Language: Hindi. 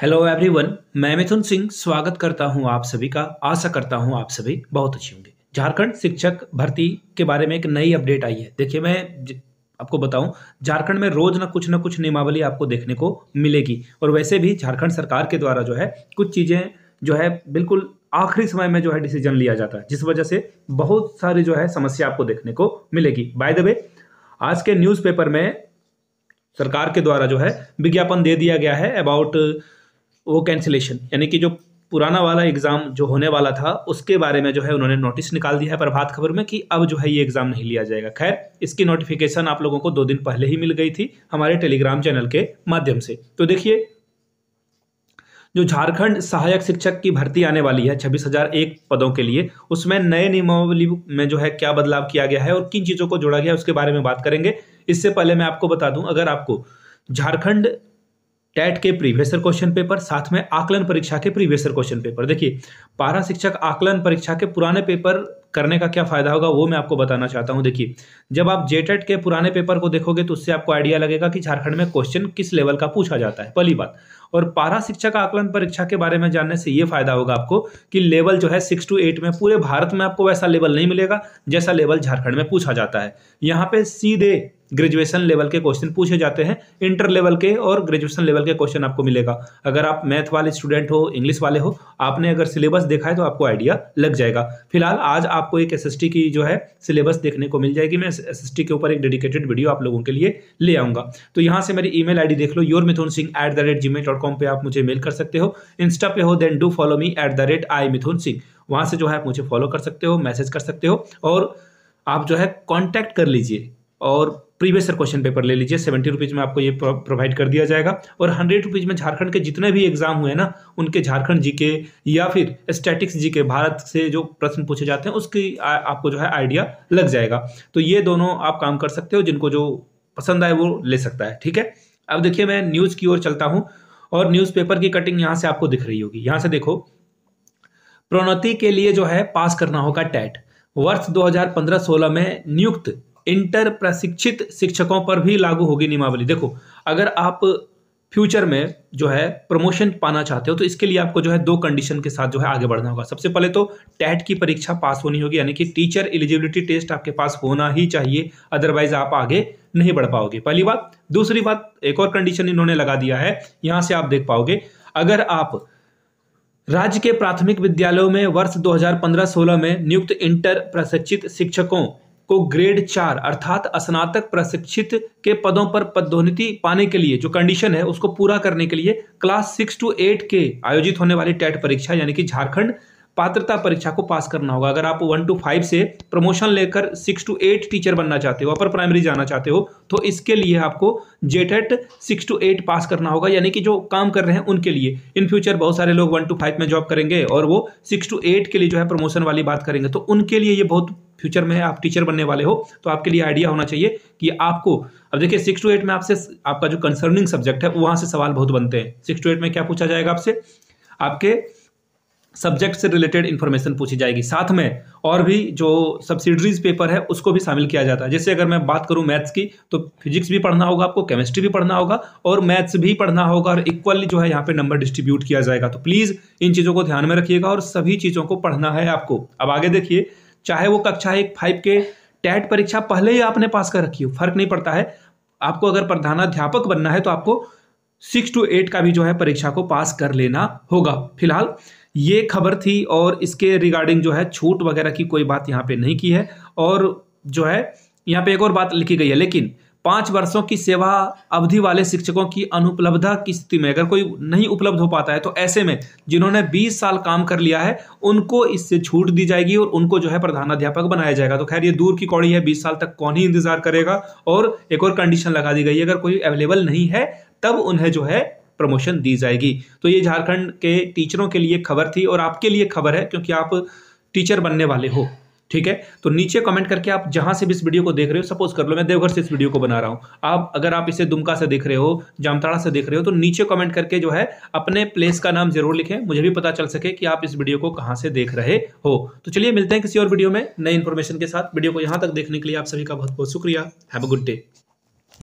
हेलो एवरीवन मैं मिथुन सिंह स्वागत करता हूं आप सभी का आशा करता हूं आप सभी बहुत अच्छे होंगे झारखंड शिक्षक भर्ती के बारे में एक नई अपडेट आई है देखिए मैं आपको बताऊं झारखंड में रोज ना कुछ ना कुछ नियमावली आपको देखने को मिलेगी और वैसे भी झारखंड सरकार के द्वारा जो है कुछ चीज़ें जो है बिल्कुल आखिरी समय में जो है डिसीजन लिया जाता है जिस वजह से बहुत सारी जो है समस्या आपको देखने को मिलेगी बाय द वे आज के न्यूज़पेपर में सरकार के द्वारा जो है विज्ञापन दे दिया गया है अबाउट वो कैंसिलेशन यानी कि जो पुराना वाला एग्ज़ाम जो होने वाला था उसके बारे में जो है उन्होंने नोटिस निकाल दिया है प्रभात खबर में कि अब जो है ये एग्ज़ाम नहीं लिया जाएगा खैर इसकी नोटिफिकेशन आप लोगों को दो दिन पहले ही मिल गई थी हमारे टेलीग्राम चैनल के माध्यम से तो देखिए जो झारखंड सहायक शिक्षक की भर्ती आने वाली है छब्बीस हजार एक पदों के लिए उसमें नए नियमावली में जो है क्या बदलाव किया गया है और किन चीज़ों को जोड़ा गया है उसके बारे में बात करेंगे इससे पहले मैं आपको बता दूं अगर आपको झारखंड टेट के प्रीवियसर क्वेश्चन पेपर साथ में आकलन परीक्षा के प्रीवियसर क्वेश्चन पेपर देखिए पारा शिक्षक आकलन परीक्षा के पुराने पेपर करने का क्या फायदा होगा वो मैं आपको बताना चाहता हूँ देखिए जब आप जेटेट के पुराने पेपर को देखोगे तो उससे आपको आइडिया लगेगा कि झारखंड में क्वेश्चन किस लेवल का पूछा जाता है पहली बात और पारा शिक्षा का आकलन परीक्षा के बारे में जानने से ये फायदा होगा आपको कि लेवल जो है सिक्स टू एट में पूरे भारत में आपको वैसा लेवल नहीं मिलेगा जैसा लेवल झारखंड में पूछा जाता है यहाँ पे सीधे ग्रेजुएशन लेवल के क्वेश्चन पूछे जाते हैं इंटर लेवल के और ग्रेजुएशन लेवल के क्वेश्चन आपको मिलेगा अगर आप मैथ वाले स्टूडेंट हो इंग्लिश वाले हो आपने अगर सिलेबस देखा है तो आपको आइडिया लग जाएगा फिलहाल आज आपको एक एस की जो है सिलेबस देखने को मिल जाएगी मैं एस के ऊपर एक डेडिकेटेड वीडियो आप लोगों के लिए ले आऊंगा तो यहाँ से मेरी ई मेल देख लो your Mithun Singh at the rate Gmail dot dot com पर आप मुझे मेल कर सकते हो इंस्टा पे हो then do follow me at the rate I Mithun Singh वहाँ से जो है आप मुझे फॉलो कर सकते हो मैसेज कर सकते हो और आप जो है कॉन्टैक्ट कर लीजिए और प्रीवियस क्वेश्चन पेपर ले लीजिए सेवेंटी रुपीज़ में आपको ये प्रोवाइड कर दिया जाएगा और हंड्रेड रुपीज़ में झारखंड के जितने भी एग्जाम हुए हैं ना उनके झारखंड जीके या फिर स्टैटिक्स जीके भारत से जो प्रश्न पूछे जाते हैं उसकी आ, आपको जो है आइडिया लग जाएगा तो ये दोनों आप काम कर सकते हो जिनको जो पसंद आए वो ले सकता है ठीक है अब देखिए मैं न्यूज़ की ओर चलता हूँ और न्यूज़पेपर की कटिंग यहां से आपको दिख रही होगी यहां से देखो प्रोन्नति के लिए जो है पास करना होगा टैट वर्ष 2015-16 में नियुक्त इंटर प्रशिक्षित शिक्षकों पर भी लागू होगी नियमावली देखो अगर आप फ्यूचर में जो है प्रमोशन पाना चाहते हो तो इसके लिए आपको जो है दो कंडीशन के साथ जो है आगे बढ़ना होगा सबसे पहले तो टेट की परीक्षा पास होनी होगी यानी कि टीचर एलिजिबिलिटी टेस्ट आपके पास होना ही चाहिए अदरवाइज आप आगे नहीं बढ़ पाओगे पहली बात दूसरी बात एक और कंडीशन इन्होंने लगा दिया है यहां से आप देख पाओगे अगर आप राज्य के प्राथमिक विद्यालयों में वर्ष 2015-16 में नियुक्त इंटर प्रशिक्षित शिक्षकों को ग्रेड चार अर्थात स्नातक प्रशिक्षित के पदों पर पदोन्नति पाने के लिए जो कंडीशन है उसको पूरा करने के लिए क्लास सिक्स टू एट के आयोजित होने वाली टेट परीक्षा यानी कि झारखंड पात्रता परीक्षा को पास करना होगा अगर आप वन टू फाइव से प्रमोशन लेकर सिक्स टू एट टीचर बनना चाहते हो अपर प्राइमरी जाना चाहते हो तो इसके लिए आपको JTET six two eight pass करना होगा यानी कि जो काम कर रहे हैं उनके लिए इन फ्यूचर बहुत सारे लोग वन टू फाइव में जॉब करेंगे और वो सिक्स टू एट के लिए जो है प्रमोशन वाली बात करेंगे तो उनके लिए ये बहुत फ्यूचर में आप टीचर बनने वाले हो तो आपके लिए आइडिया होना चाहिए कि आपको अब देखिए सिक्स टू एट में आपसे आपका जो कंसर्निंग सब्जेक्ट है वहाँ से सवाल बहुत बनते हैं सिक्स टू एट में क्या पूछा जाएगा आपसे आपके सब्जेक्ट से रिलेटेड इन्फॉर्मेशन पूछी जाएगी साथ में और भी जो सब्सिडरीज पेपर है उसको भी शामिल किया जाता है जैसे अगर मैं बात करूं मैथ्स की तो फिजिक्स भी पढ़ना होगा आपको केमिस्ट्री भी पढ़ना होगा और मैथ्स भी पढ़ना होगा और इक्वली जो है यहाँ पे नंबर डिस्ट्रीब्यूट किया जाएगा तो प्लीज़ इन चीज़ों को ध्यान में रखिएगा और सभी चीज़ों को पढ़ना है आपको अब आगे देखिए चाहे वो कक्षा एक फाइव के टैट परीक्षा पहले ही आपने पास कर रखी हो फर्क नहीं पड़ता है आपको अगर प्रधानाध्यापक बनना है तो आपको सिक्स टू एट का भी जो है परीक्षा को पास कर लेना होगा फिलहाल ये खबर थी और इसके रिगार्डिंग जो है छूट वगैरह की कोई बात यहाँ पे नहीं की है और जो है यहाँ पे एक और बात लिखी गई है लेकिन पाँच वर्षों की सेवा अवधि वाले शिक्षकों की अनुपलब्धता की स्थिति में अगर कोई नहीं उपलब्ध हो पाता है तो ऐसे में जिन्होंने 20 साल काम कर लिया है उनको इससे छूट दी जाएगी और उनको जो है प्रधानाध्यापक बनाया जाएगा तो खैर ये दूर की कौड़ी है 20 साल तक कौन ही इंतजार करेगा और एक और कंडीशन लगा दी गई है अगर कोई अवेलेबल नहीं है तब उन्हें जो है प्रमोशन दी जाएगी तो ये झारखंड के टीचरों के लिए खबर थी और आपके लिए खबर है क्योंकि आप टीचर बनने वाले हो ठीक है तो नीचे कमेंट करके आप जहां से भी इस वीडियो को देख रहे हो सपोज कर लो मैं देवघर से इस वीडियो को बना रहा हूं आप अगर आप इसे दुमका से देख रहे हो जामताड़ा से देख रहे हो तो नीचे कमेंट करके जो है अपने प्लेस का नाम जरूर लिखें मुझे भी पता चल सके कि आप इस वीडियो को कहां से देख रहे हो तो चलिए मिलते हैं किसी और वीडियो में नई इन्फॉर्मेशन के साथ वीडियो को यहां तक देखने के लिए आप सभी का बहुत बहुत शुक्रिया हैव अ गुड डे